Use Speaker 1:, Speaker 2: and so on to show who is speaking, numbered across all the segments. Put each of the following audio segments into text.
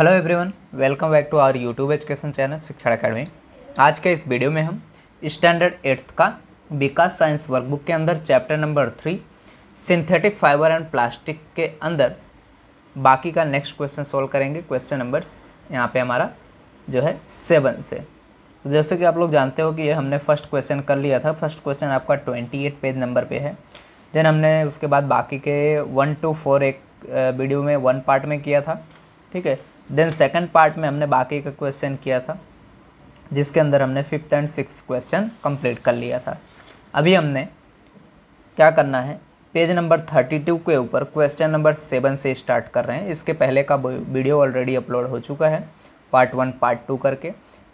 Speaker 1: Hello everyone
Speaker 2: welcome back to our YouTube education channel Shiksha Academy आज के इस video में हम स्टैंडर्ड एट्थ का विकास साइंस वर्कबुक के अंदर chapter number three synthetic fibre and plastic के अंदर बाकी का नेक्स्ट क्वेश्चन सोल्व करेंगे क्वेश्चन नंबर यहाँ पे हमारा जो है सेवन से तो जैसे कि आप लोग जानते हो कि ये हमने फर्स्ट क्वेश्चन कर लिया था फर्स्ट क्वेश्चन आपका ट्वेंटी एट पेज नंबर पर है देन हमने उसके बाद बाकी के वन टू फोर एक वीडियो में वन पार्ट में किया था ठीक है देन सेकंड पार्ट में हमने बाकी का क्वेश्चन किया था जिसके अंदर हमने fifth and six question complete कर लिया था अभी हमने क्या करना है पेज नंबर थर्टी टू के ऊपर क्वेश्चन नंबर सेवन से स्टार्ट कर रहे हैं इसके पहले का वीडियो ऑलरेडी अपलोड हो चुका है पार्ट वन पार्ट टू करके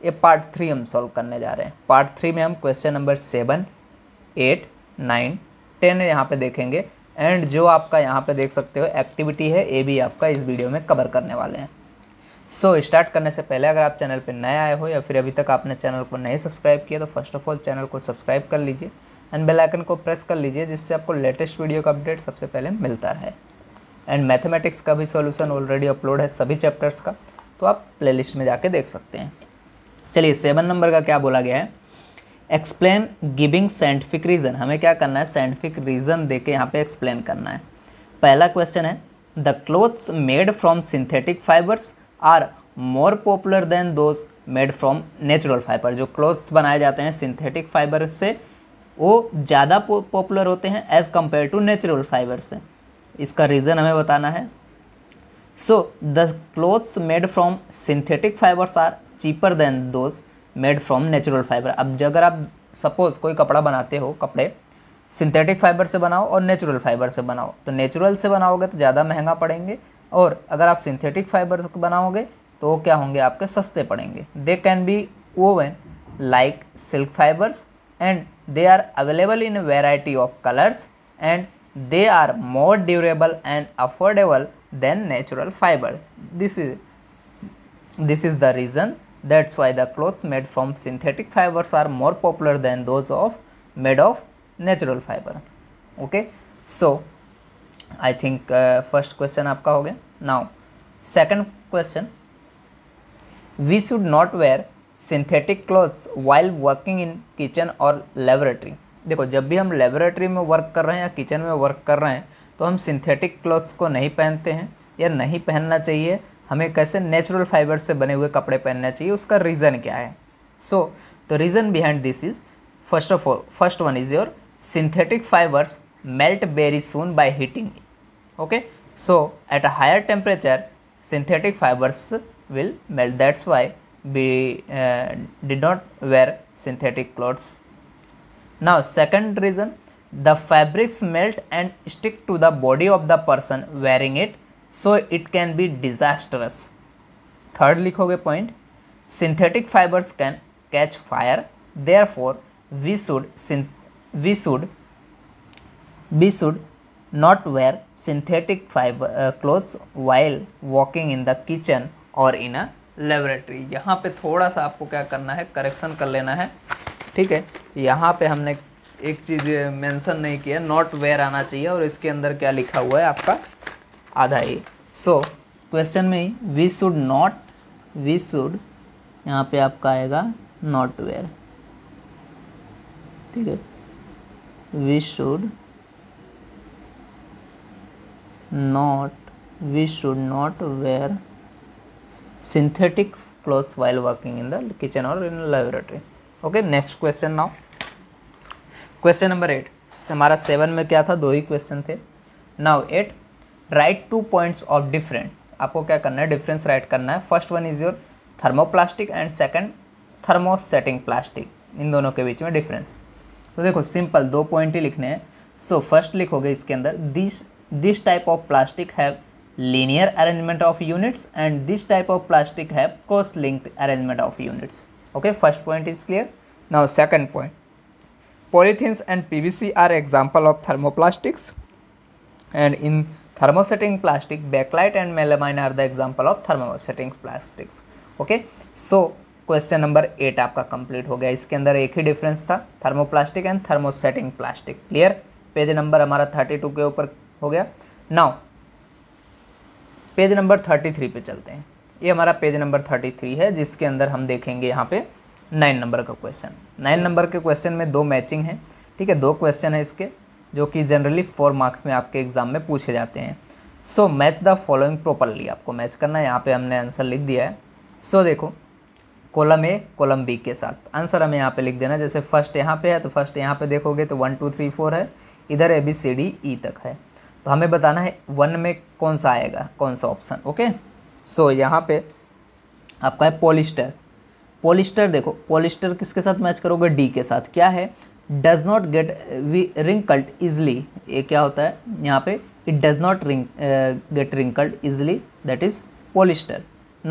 Speaker 2: ये पार्ट थ्री हम सॉल्व करने जा रहे हैं पार्ट थ्री में हम question number seven eight nine ten यहाँ पे देखेंगे एंड जो आपका यहाँ पे देख सकते हो एक्टिविटी है ये भी आपका इस वीडियो में कवर करने वाले हैं सो so, स्टार्ट करने से पहले अगर आप चैनल पर नए आए हो या फिर अभी तक आपने चैनल को नहीं सब्सक्राइब किया तो फर्स्ट ऑफ ऑल चैनल को सब्सक्राइब कर लीजिए एंड बेल आइकन को प्रेस कर लीजिए जिससे आपको लेटेस्ट वीडियो का अपडेट सबसे पहले मिलता है एंड मैथमेटिक्स का भी सॉल्यूशन ऑलरेडी अपलोड है सभी चैप्टर्स का तो आप लिस्ट में जाके देख सकते हैं चलिए सेवन नंबर का क्या बोला गया है एक्सप्लेन गिविंग साइंटिफिक रीज़न हमें क्या करना है साइंटिफिक रीज़न दे के यहाँ पर एक्सप्लेन करना है पहला क्वेश्चन है the clothes made from synthetic fibres are more popular than those made from natural fibre जो क्लोथ्स बनाए जाते हैं सिंथेटिक फाइबर से वो ज़्यादा पॉपुलर होते हैं as compare to natural fibre से इसका रीज़न हमें बताना है so the clothes made from synthetic fibres are cheaper than those made from natural fibre अब अगर आप सपोज़ कोई कपड़ा बनाते हो कपड़े सिंथेटिक फाइबर से बनाओ और नेचुरल फाइबर से बनाओ तो नेचुरल से बनाओगे तो ज़्यादा महंगा पड़ेंगे और अगर आप सिंथेटिक फाइबर बनाओगे तो क्या होंगे आपके सस्ते पड़ेंगे they can be woven like silk fibres and they are available in variety of colours and they are more durable and affordable than natural fibre this is this is the reason that's why the clothes made from synthetic fibres are more popular than those of made of natural fibre okay so I think first question आपका हो गया now second question we should not wear synthetic clothes while working in kitchen और laboratory देखो जब भी हम laboratory में work कर रहे हैं या किचन में वर्क कर रहे हैं तो हम सिंथेटिक क्लॉथ्स को नहीं पहनते हैं या नहीं पहनना चाहिए हमें कैसे नेचुरल फाइबर से बने हुए कपड़े पहनना चाहिए उसका रीज़न क्या है so the reason behind this is first of all first one is your synthetic fibres melt very soon by heating okay so at a higher temperature synthetic fibers will melt that's why we uh, did not wear synthetic clothes now second reason the fabrics melt and stick to the body of the person wearing it so it can be disastrous third likhoge point synthetic fibers can catch fire therefore we should we should We should not wear synthetic fiber uh, clothes while walking in the kitchen or in a laboratory. यहाँ पे थोड़ा सा आपको क्या करना है correction कर लेना है ठीक है यहाँ पे हमने एक चीज़ मेंशन uh, नहीं किया नॉट वेयर आना चाहिए और इसके अंदर क्या लिखा हुआ है आपका आधा ही सो क्वेश्चन में ही we should not we should यहाँ पे आपका आएगा नॉट वेयर ठीक है we should not we should not wear synthetic clothes while working in the kitchen or in laboratory laboratory okay next question now question number eight हमारा seven में क्या था दो ही क्वेश्चन थे now eight write two points of different आपको क्या करना है डिफरेंस राइट करना है first one is your thermoplastic and second thermosetting plastic इन दोनों के बीच में डिफरेंस तो देखो सिंपल दो पॉइंट ही लिखने हैं सो फर्स्ट लिखोगे इसके अंदर this this type of plastic have linear arrangement of units and this type of plastic have cross-linked arrangement of units. Okay, first point is clear. Now second point. Polythenes and PVC are example of thermoplastics and in thermosetting plastic backlight and melamine are the example of thermosetting plastics. Okay so question number eight आपका complete हो गया इसके अंदर एक ही difference था thermoplastic and thermosetting plastic clear page number हमारा thirty two के ऊपर हो गया now page number thirty three पे चलते हैं ये हमारा पेज नंबर थर्टी थ्री है जिसके अंदर हम देखेंगे यहाँ पे नाइन नंबर का क्वेश्चन नाइन नंबर के क्वेश्चन में दो मैचिंग है ठीक है दो क्वेश्चन है इसके जो कि जनरली फोर मार्क्स में आपके एग्ज़ाम में पूछे जाते हैं so match the following properly आपको मैच करना है यहाँ पे हमने आंसर लिख दिया है सो so, देखो कॉलम ए कॉलम बी के साथ आंसर हमें यहाँ पे लिख देना जैसे फर्स्ट यहाँ पे है तो फर्स्ट यहाँ पे देखोगे तो वन टू थ्री फोर है इधर A B C D E तक है तो हमें बताना है वन में कौन सा आएगा कौन सा ऑप्शन ओके सो यहाँ पे आपका है पॉलिस्टर पॉलिस्टर देखो पॉलिस्टर किसके साथ मैच करोगे डी के साथ क्या है does not get wrinkled easily ये क्या होता है यहाँ पे it does not wrink get wrinkled easily that is polyester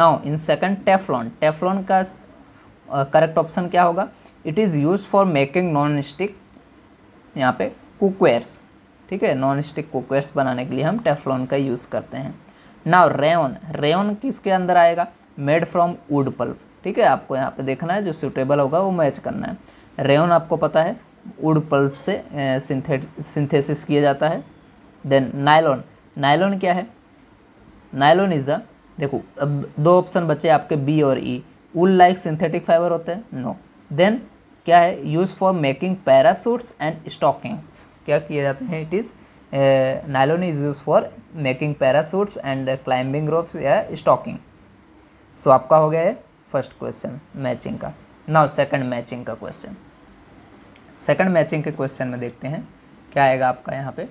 Speaker 2: now in second Teflon Teflon का करेक्ट uh, ऑप्शन क्या होगा it is use for making non stick यहाँ पे कुकवेयर्स ठीक है नॉन स्टिक कुकवेयर्स बनाने के लिए हम टेफलॉन का यूज़ करते हैं नाव रेन रेन किसके अंदर आएगा मेड फ्रॉम वुड पल्प ठीक है आपको यहाँ पे देखना है जो सूटेबल होगा वो मैच करना है रेन आपको पता है वुड पल्प से सिंथेसिस किया जाता है देन नायलॉन नायलॉन क्या है नायलॉन इज़ द देखो अब दो ऑप्शन बचे आपके बी और E wool like synthetic fibre होते हैं नो देन क्या है use for making parachutes and stockings क्या किए जाते हैं it is nylon is use for making parachutes and climbing rope या स्टॉकिंग सो आपका हो गया है फर्स्ट क्वेश्चन मैचिंग का नाउ सेकंड मैचिंग का क्वेश्चन सेकंड मैचिंग के क्वेश्चन में देखते हैं क्या आएगा आपका यहाँ पे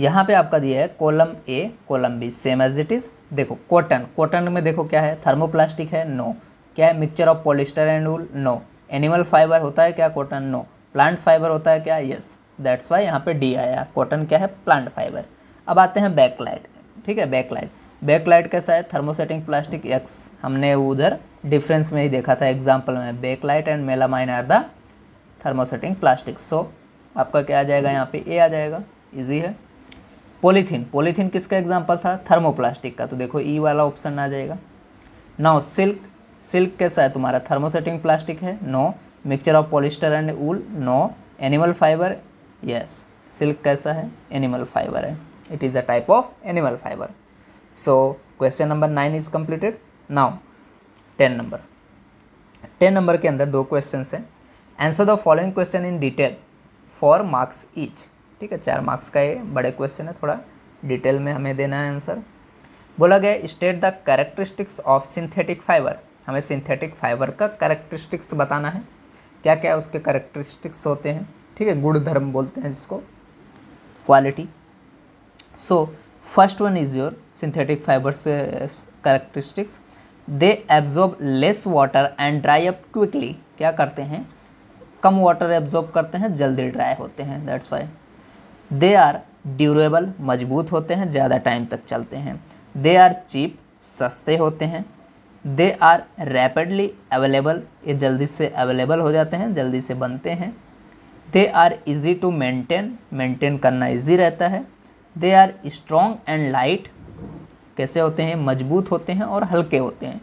Speaker 2: यहाँ पे आपका दिया है column A column B same as it is देखो कॉटन कॉटन में देखो क्या है थर्मोप्लास्टिक है नो no. क्या है mixture of polyester and wool no animal fibre होता है क्या कॉटन नो प्लांट फाइबर होता है क्या यस दैट्स वाई यहाँ पे डी आया कॉटन क्या है प्लांट फाइबर अब आते हैं बैकलाइट ठीक है बैकलाइट बैकलाइट कैसा है थर्मोसेटिंग प्लास्टिक एक्स हमने उधर डिफरेंस में ही देखा था एग्जाम्पल में Bakelite and melamine are the thermosetting plastic so आपका क्या आ जाएगा यहाँ पे ए आ जाएगा इजी है पोलीथीन पोलीथीन किसका एग्जाम्पल था थर्मोप्लास्टिक का तो देखो ई e वाला ऑप्शन आ जाएगा नाउ सिल्क सिल्क कैसा है तुम्हारा थर्मोसेटिंग प्लास्टिक है no mixture of polyester and wool no animal fibre yes silk कैसा है एनिमल फाइबर है it is a type of animal fibre so question number nine is completed now ten number ten number के अंदर दो question हैं answer the following question in detail four marks each ठीक है चार मार्क्स का ये बड़े क्वेश्चन है थोड़ा डिटेल में हमें देना है आंसर बोला गया state the characteristics of synthetic fibre हमें सिंथेटिक फाइबर का करेक्टरिस्टिक्स बताना है क्या क्या उसके करेक्टरिस्टिक्स होते हैं ठीक है गुणधर्म बोलते हैं जिसको quality so first one is your synthetic fibres characteristics they absorb less water and dry up quickly क्या करते हैं कम वाटर एब्जॉर्ब करते हैं जल्दी ड्राई होते हैं that's why they are durable मजबूत होते हैं ज़्यादा टाइम तक चलते हैं दे आर चीप सस्ते होते हैं दे आर रैपिडली अवेलेबल ये जल्दी से अवेलेबल हो जाते हैं जल्दी से बनते हैं they are easy to maintain maintain करना ईज़ी रहता है they are strong and light कैसे होते हैं मजबूत होते हैं और हल्के होते हैं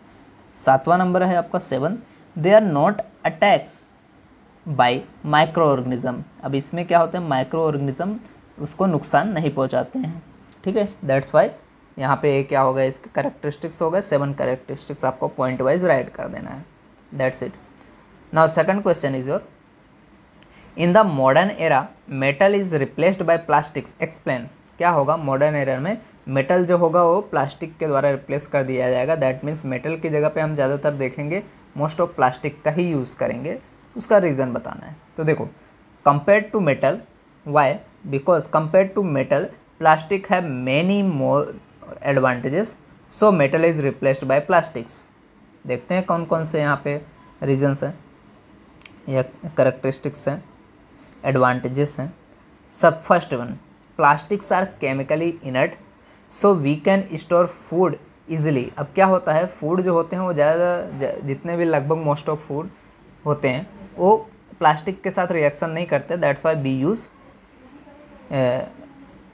Speaker 2: सातवां नंबर है आपका seven they are not attack by microorganism अब इसमें क्या होता है माइक्रो ऑर्गेनिज़म उसको नुकसान नहीं पहुंचाते हैं ठीक है दैट्स वाई यहाँ पे क्या होगा इसके करेक्टरिस्टिक्स हो गए सेवन करेक्टरिस्टिक्स आपको पॉइंट वाइज राइट कर देना है that's it now second question is your in the modern era metal is replaced by plastics explain क्या होगा मॉडर्न एरा में मेटल जो होगा वो प्लास्टिक के द्वारा रिप्लेस कर दिया जाएगा दैट मीन्स मेटल की जगह पर हम ज़्यादातर देखेंगे मोस्ट ऑफ प्लास्टिक का ही यूज़ करेंगे उसका रीज़न बताना है तो देखो compare to metal why because compare to metal plastic have many more advantages so metal is replaced by plastics देखते हैं कौन कौन से यहाँ पे रीजन्स हैं या करेक्टरिस्टिक्स हैं एडवांटेजेस हैं सब first one plastics are chemically inert so we can store food easily अब क्या होता है फूड जो होते हैं वो ज़्यादा जितने भी लगभग मोस्ट ऑफ फूड होते हैं वो प्लास्टिक के साथ रिएक्शन नहीं करते that's why be use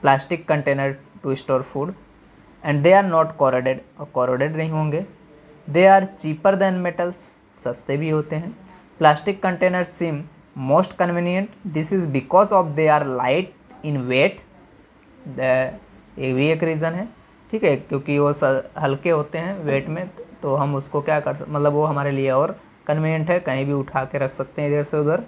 Speaker 2: plastic container to store food and they are not corroded और कॉरोडेड नहीं होंगे they are cheaper than metals सस्ते भी होते हैं plastic container seem most convenient this is because of they are light in weight ये भी एक रीज़न है ठीक है क्योंकि वो हल्के होते हैं वेट में तो हम उसको क्या कर सकते मतलब वो हमारे लिए और कन्वीनियंट है कहीं भी उठा के रख सकते हैं इधर से उधर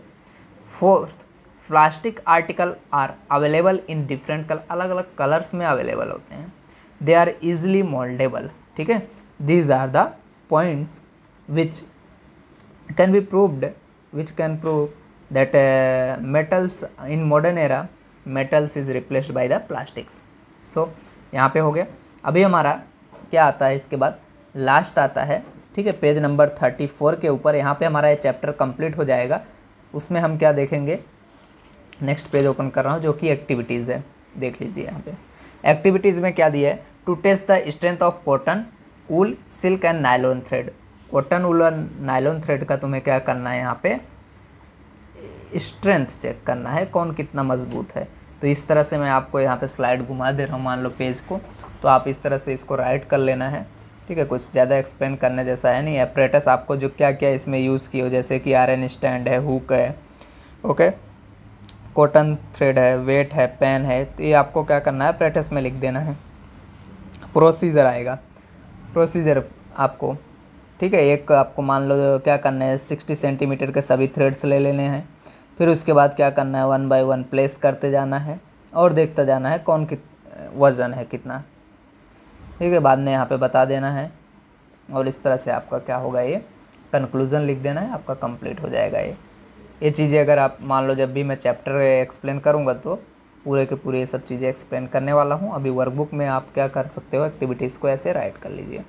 Speaker 2: fourth plastic article are available in different colour अलग अलग कलर्स में अवेलेबल होते हैं दे आर इजली मोल्डेबल ठीक है these are the points which can be proved which can prove that metals in modern era metals is replaced by the plastics so यहाँ पे हो गया अभी हमारा क्या आता है इसके बाद लास्ट आता है ठीक है पेज नंबर थर्टी फोर के ऊपर यहाँ पे हमारा ये चैप्टर कंप्लीट हो जाएगा उसमें हम क्या देखेंगे नेक्स्ट पेज ओपन कर रहा हूँ जो कि एक्टिविटीज़ है देख लीजिए यहाँ पे एक्टिविटीज़ में क्या दिया है to test the strength of cotton wool silk and nylon thread cotton wool और नायलोन थ्रेड का तुम्हें क्या करना है यहाँ पे स्ट्रेंथ चेक करना है कौन कितना मजबूत है तो इस तरह से मैं आपको यहाँ पे स्लाइड घुमा दे रहा हूँ मान लो पेज को तो आप इस तरह से इसको राइट कर लेना है ठीक है कुछ ज़्यादा एक्सप्लेन करने जैसा है नहीं एपरेटस आपको जो क्या क्या इसमें यूज़ किया हो जैसे कि आर एन स्टैंड है हुक है ओके कॉटन थ्रेड है वेट है पेन है तो ये आपको क्या करना है प्रैक्टिस में लिख देना है प्रोसीजर आएगा प्रोसीजर आपको ठीक है एक आपको मान लो क्या करना है सिक्सटी सेंटीमीटर के सभी थ्रेड्स ले लेने हैं फिर उसके बाद क्या करना है वन बाय वन प्लेस करते जाना है और देखता जाना है कौन कित वज़न है कितना ठीक है बाद में यहाँ पे बता देना है और इस तरह से आपका क्या होगा ये कंक्लूज़न लिख देना है आपका कंप्लीट हो जाएगा ये ये चीज़ें अगर आप मान लो जब भी मैं चैप्टर एक्सप्लेन करूँगा तो पूरे के पूरे ये सब चीज़ें एक्सप्लेन करने वाला हूँ अभी वर्कबुक में आप क्या कर सकते हो एक्टिविटीज़ को ऐसे राइट कर लीजिए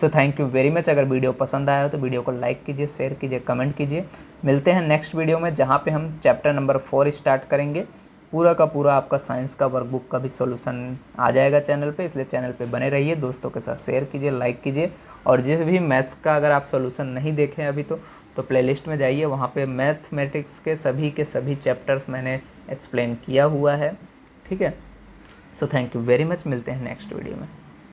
Speaker 2: so thank you very much अगर वीडियो पसंद आया हो तो वीडियो को लाइक कीजिए शेयर कीजिए कमेंट कीजिए मिलते हैं नेक्स्ट वीडियो में जहाँ पे हम चैप्टर नंबर फोर स्टार्ट करेंगे पूरा का पूरा आपका साइंस का वर्कबुक का भी सोल्यूशन आ जाएगा चैनल पर इसलिए चैनल पर बने रहिए दोस्तों के साथ शेयर कीजिए लाइक कीजिए और जिस भी मैथ्स का अगर आप सोल्यूशन नहीं देखें अभी तो तो प्लेलिस्ट में जाइए वहाँ पे मैथमेटिक्स के सभी के सभी चैप्टर्स मैंने एक्सप्लेन किया हुआ है ठीक है so thank you very much मिलते हैं नेक्स्ट वीडियो में